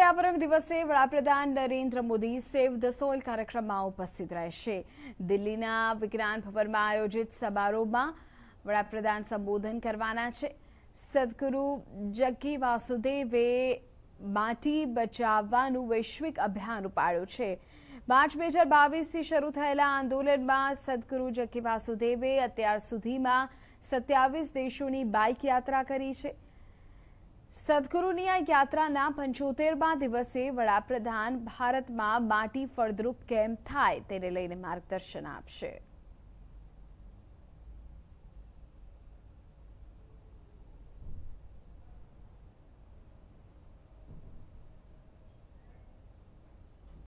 પર્યાવરણ દિવસે વડાપ્રધાન Narendra Modi save the soil કાર્યક્રમમાં ઉપસ્થિત રહેશે દિલ્હીના વિજ્ઞાન ભવનમાં આયોજિત સમારોહમાં વડાપ્રધાન સંબોધન કરવાના છે સદગુરુ જગ્ગી વાસુદેવે માટી બચાવવાનું વૈશ્વિક અભિયાન ઉપાડ્યું છે માર્ચ બે હજાર બાવીસથી શરૂ થયેલા આંદોલનમાં સદગુરુ જગ્ગી વાસુદેવે અત્યાર સુધીમાં સત્યાવીસ દેશોની બાઇક યાત્રા કરી છે સદગુરુની આ યાત્રાના પંચોતેરમા દિવસે વડાપ્રધાન ભારતમાં માટી ફળદ્રુપ કેમ થાય તેને લઈને માર્ગદર્શન આપશે